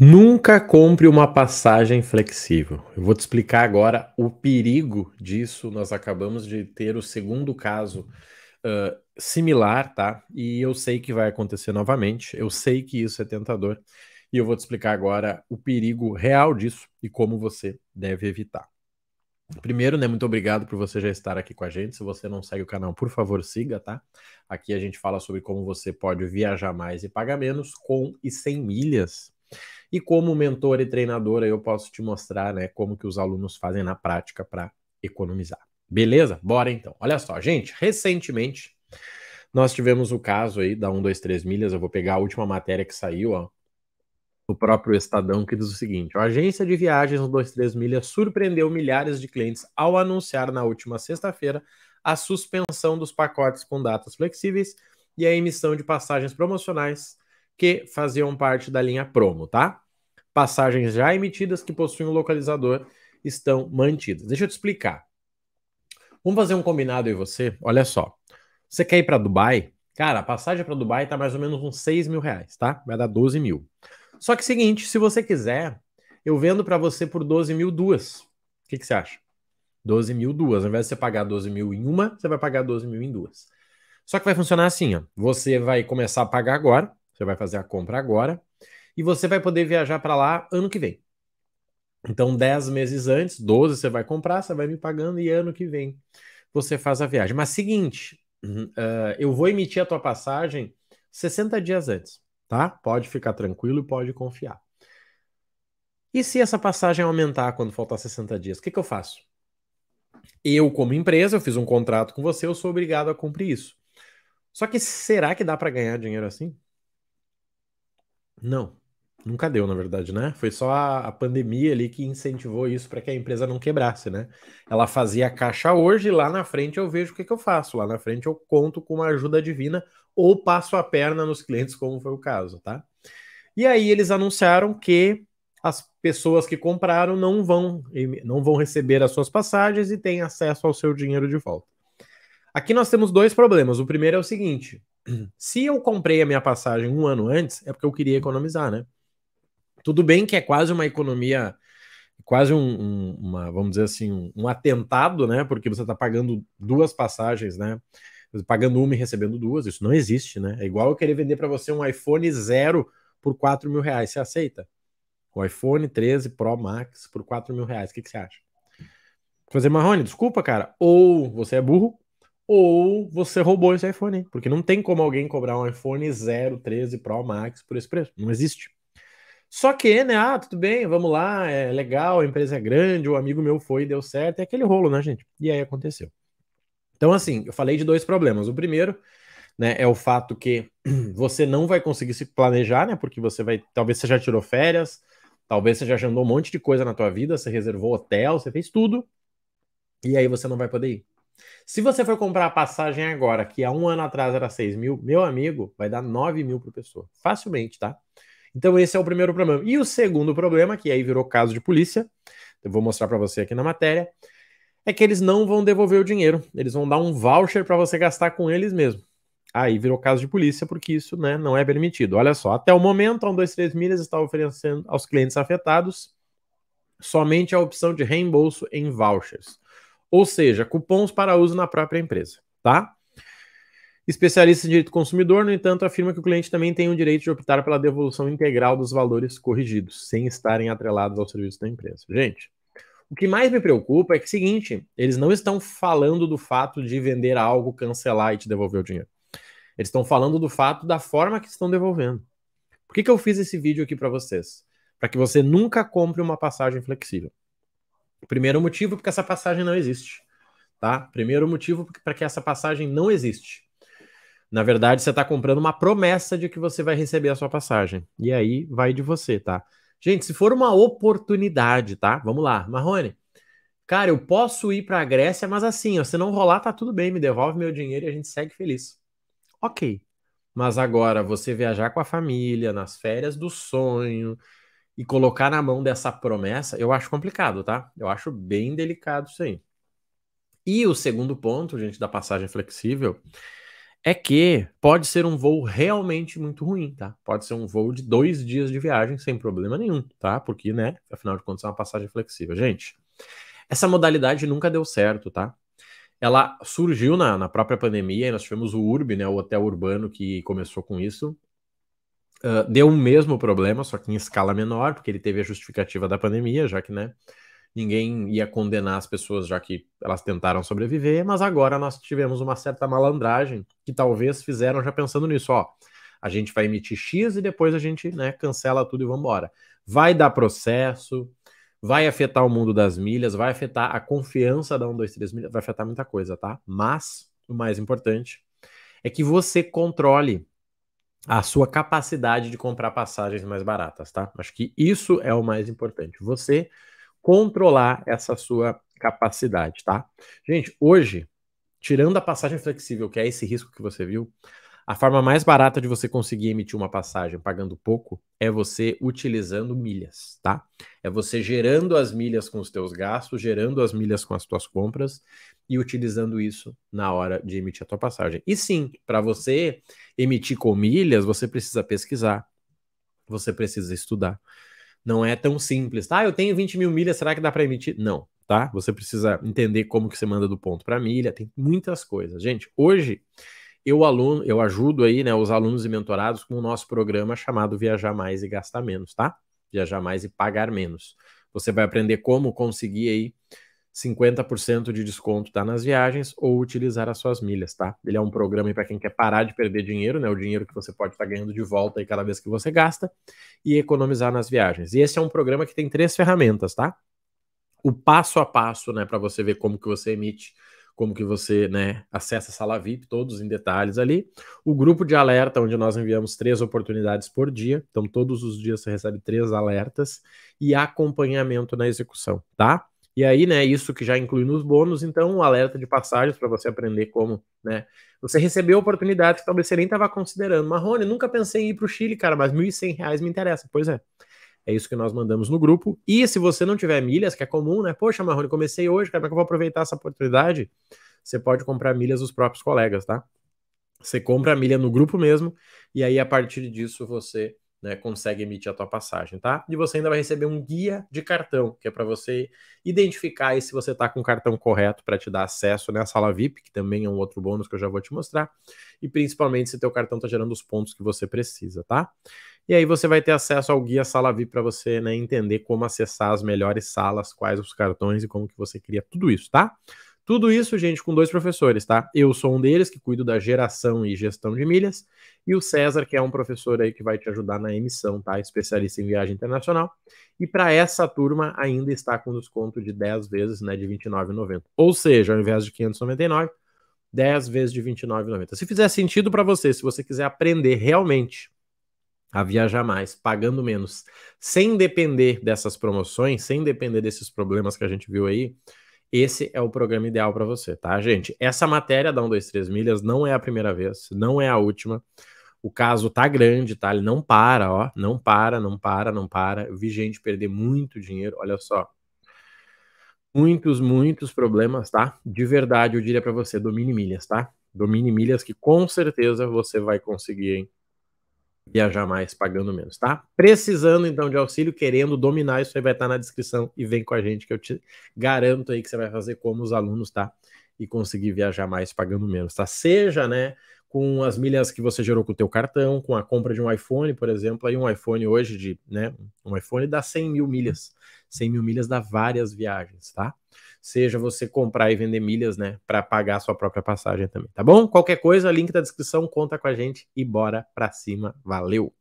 Nunca compre uma passagem flexível. Eu vou te explicar agora o perigo disso. Nós acabamos de ter o segundo caso uh, similar, tá? E eu sei que vai acontecer novamente. Eu sei que isso é tentador. E eu vou te explicar agora o perigo real disso e como você deve evitar. Primeiro, né, muito obrigado por você já estar aqui com a gente. Se você não segue o canal, por favor, siga, tá? Aqui a gente fala sobre como você pode viajar mais e pagar menos com e sem milhas. E como mentor e treinadora, eu posso te mostrar né, como que os alunos fazem na prática para economizar. Beleza? Bora então. Olha só, gente, recentemente nós tivemos o caso aí da 123 milhas, eu vou pegar a última matéria que saiu, ó, do próprio Estadão, que diz o seguinte: a agência de viagens 123 milhas surpreendeu milhares de clientes ao anunciar na última sexta-feira a suspensão dos pacotes com datas flexíveis e a emissão de passagens promocionais que faziam parte da linha promo, tá? Passagens já emitidas que possuem o um localizador estão mantidas. Deixa eu te explicar. Vamos fazer um combinado aí você? Olha só. Você quer ir para Dubai? Cara, a passagem para Dubai tá mais ou menos uns 6 mil reais, tá? Vai dar 12 mil. Só que seguinte, se você quiser, eu vendo para você por 12 mil duas. O que, que você acha? 12 mil duas. Ao invés de você pagar 12 mil em uma, você vai pagar 12 mil em duas. Só que vai funcionar assim, ó. Você vai começar a pagar agora. Você vai fazer a compra agora e você vai poder viajar para lá ano que vem. Então, 10 meses antes, 12 você vai comprar, você vai me pagando e ano que vem você faz a viagem. Mas seguinte, uh, eu vou emitir a tua passagem 60 dias antes, tá? Pode ficar tranquilo e pode confiar. E se essa passagem aumentar quando faltar 60 dias, o que, que eu faço? Eu, como empresa, eu fiz um contrato com você, eu sou obrigado a cumprir isso. Só que será que dá para ganhar dinheiro assim? Não, nunca deu, na verdade, né? Foi só a, a pandemia ali que incentivou isso para que a empresa não quebrasse, né? Ela fazia caixa hoje, lá na frente eu vejo o que, que eu faço, lá na frente eu conto com uma ajuda divina ou passo a perna nos clientes, como foi o caso, tá? E aí eles anunciaram que as pessoas que compraram não vão não vão receber as suas passagens e têm acesso ao seu dinheiro de volta. Aqui nós temos dois problemas. O primeiro é o seguinte: se eu comprei a minha passagem um ano antes, é porque eu queria economizar, né? Tudo bem que é quase uma economia, quase um, um uma, vamos dizer assim, um, um atentado, né? Porque você está pagando duas passagens, né? Pagando uma e recebendo duas, isso não existe, né? É igual eu querer vender para você um iPhone zero por 4 mil reais, você aceita? O iPhone 13 Pro Max por 4 mil reais, o que, que você acha? Fazer Marrone, desculpa, cara, ou você é burro, ou você roubou esse iPhone, porque não tem como alguém cobrar um iPhone 0, 13 Pro Max por esse preço, não existe. Só que, né, ah, tudo bem, vamos lá, é legal, a empresa é grande, o amigo meu foi, deu certo, é aquele rolo, né, gente? E aí aconteceu. Então, assim, eu falei de dois problemas. O primeiro, né, é o fato que você não vai conseguir se planejar, né, porque você vai, talvez você já tirou férias, talvez você já agendou um monte de coisa na tua vida, você reservou hotel, você fez tudo, e aí você não vai poder ir. Se você for comprar a passagem agora, que há um ano atrás era 6 mil, meu amigo, vai dar 9 mil por pessoa. Facilmente, tá? Então, esse é o primeiro problema. E o segundo problema, que aí virou caso de polícia, eu vou mostrar para você aqui na matéria, é que eles não vão devolver o dinheiro. Eles vão dar um voucher para você gastar com eles mesmo. Aí virou caso de polícia, porque isso né, não é permitido. Olha só, até o momento, a 123 Milhas está oferecendo aos clientes afetados somente a opção de reembolso em vouchers ou seja, cupons para uso na própria empresa, tá? Especialista em direito consumidor, no entanto, afirma que o cliente também tem o direito de optar pela devolução integral dos valores corrigidos, sem estarem atrelados ao serviço da empresa. Gente, o que mais me preocupa é que, é seguinte, eles não estão falando do fato de vender algo, cancelar e te devolver o dinheiro. Eles estão falando do fato da forma que estão devolvendo. Por que, que eu fiz esse vídeo aqui para vocês? Para que você nunca compre uma passagem flexível. Primeiro motivo, porque essa passagem não existe. Tá? Primeiro motivo para que essa passagem não existe. Na verdade, você está comprando uma promessa de que você vai receber a sua passagem. E aí vai de você, tá? Gente, se for uma oportunidade, tá? Vamos lá, Marrone. Cara, eu posso ir para a Grécia, mas assim, ó, se não rolar, tá tudo bem, me devolve meu dinheiro e a gente segue feliz. Ok. Mas agora, você viajar com a família, nas férias do sonho, e colocar na mão dessa promessa, eu acho complicado, tá? Eu acho bem delicado isso aí. E o segundo ponto, gente, da passagem flexível, é que pode ser um voo realmente muito ruim, tá? Pode ser um voo de dois dias de viagem sem problema nenhum, tá? Porque, né, afinal de contas é uma passagem flexível. Gente, essa modalidade nunca deu certo, tá? Ela surgiu na, na própria pandemia, e nós tivemos o URB, né, o hotel urbano que começou com isso, uh, deu o mesmo problema, só que em escala menor, porque ele teve a justificativa da pandemia, já que, né? Ninguém ia condenar as pessoas, já que elas tentaram sobreviver, mas agora nós tivemos uma certa malandragem que talvez fizeram já pensando nisso, ó a gente vai emitir X e depois a gente né, cancela tudo e vamos embora. Vai dar processo, vai afetar o mundo das milhas, vai afetar a confiança da 1, 2, 3 milhas, vai afetar muita coisa, tá? Mas o mais importante é que você controle a sua capacidade de comprar passagens mais baratas, tá? Acho que isso é o mais importante. Você controlar essa sua capacidade, tá? Gente, hoje, tirando a passagem flexível, que é esse risco que você viu, a forma mais barata de você conseguir emitir uma passagem pagando pouco é você utilizando milhas, tá? É você gerando as milhas com os teus gastos, gerando as milhas com as tuas compras e utilizando isso na hora de emitir a tua passagem. E sim, para você emitir com milhas, você precisa pesquisar, você precisa estudar. Não é tão simples. Tá? Ah, eu tenho 20 mil milhas, será que dá para emitir? Não, tá? Você precisa entender como que você manda do ponto para milha, tem muitas coisas. Gente, hoje eu aluno, eu ajudo aí, né, os alunos e mentorados com o nosso programa chamado Viajar Mais e Gastar Menos, tá? Viajar Mais e Pagar Menos. Você vai aprender como conseguir aí 50% de desconto tá nas viagens ou utilizar as suas milhas, tá? Ele é um programa para quem quer parar de perder dinheiro, né? O dinheiro que você pode estar tá ganhando de volta aí cada vez que você gasta e economizar nas viagens. E esse é um programa que tem três ferramentas, tá? O passo a passo, né, para você ver como que você emite como que você né, acessa a sala VIP, todos em detalhes ali. O grupo de alerta, onde nós enviamos três oportunidades por dia, então todos os dias você recebe três alertas e acompanhamento na execução, tá? E aí, né, isso que já inclui nos bônus, então um alerta de passagens para você aprender como, né? Você recebeu oportunidades que talvez você nem estava considerando. Marrone, nunca pensei em ir para o Chile, cara, mas R$ 1.100 me interessa. Pois é. É isso que nós mandamos no grupo. E se você não tiver milhas, que é comum, né? Poxa, Marrone, comecei hoje, cara, como é que eu vou aproveitar essa oportunidade? Você pode comprar milhas dos próprios colegas, tá? Você compra a milha no grupo mesmo, e aí a partir disso você né, consegue emitir a tua passagem, tá? E você ainda vai receber um guia de cartão, que é para você identificar aí se você tá com o cartão correto para te dar acesso na né? à sala VIP, que também é um outro bônus que eu já vou te mostrar, e principalmente se teu cartão tá gerando os pontos que você precisa, tá? E aí você vai ter acesso ao guia Sala VIP para você né, entender como acessar as melhores salas, quais os cartões e como que você cria tudo isso, tá? Tudo isso, gente, com dois professores, tá? Eu sou um deles, que cuido da geração e gestão de milhas, e o César, que é um professor aí que vai te ajudar na emissão, tá? Especialista em viagem internacional. E para essa turma, ainda está com desconto de 10 vezes, né, de R$ 29,90. Ou seja, ao invés de 599, 10 vezes de 29,90. Se fizer sentido para você, se você quiser aprender realmente a viajar mais, pagando menos, sem depender dessas promoções, sem depender desses problemas que a gente viu aí, esse é o programa ideal para você, tá, gente? Essa matéria da 1, 2, 3 milhas não é a primeira vez, não é a última. O caso tá grande, tá? Ele não para, ó, não para, não para, não para. Eu vi gente perder muito dinheiro, olha só. Muitos, muitos problemas, tá? De verdade, eu diria para você, domine milhas, tá? Domine milhas que com certeza você vai conseguir, hein? viajar mais pagando menos, tá? Precisando então de auxílio, querendo dominar, isso aí vai estar na descrição e vem com a gente que eu te garanto aí que você vai fazer como os alunos, tá? E conseguir viajar mais pagando menos, tá? Seja, né, com as milhas que você gerou com o teu cartão, com a compra de um iPhone, por exemplo, aí um iPhone hoje de, né, um iPhone dá 100 mil milhas, 100 mil milhas dá várias viagens, tá? seja você comprar e vender milhas, né, para pagar a sua própria passagem também, tá bom? Qualquer coisa, link da descrição, conta com a gente e bora pra cima. Valeu.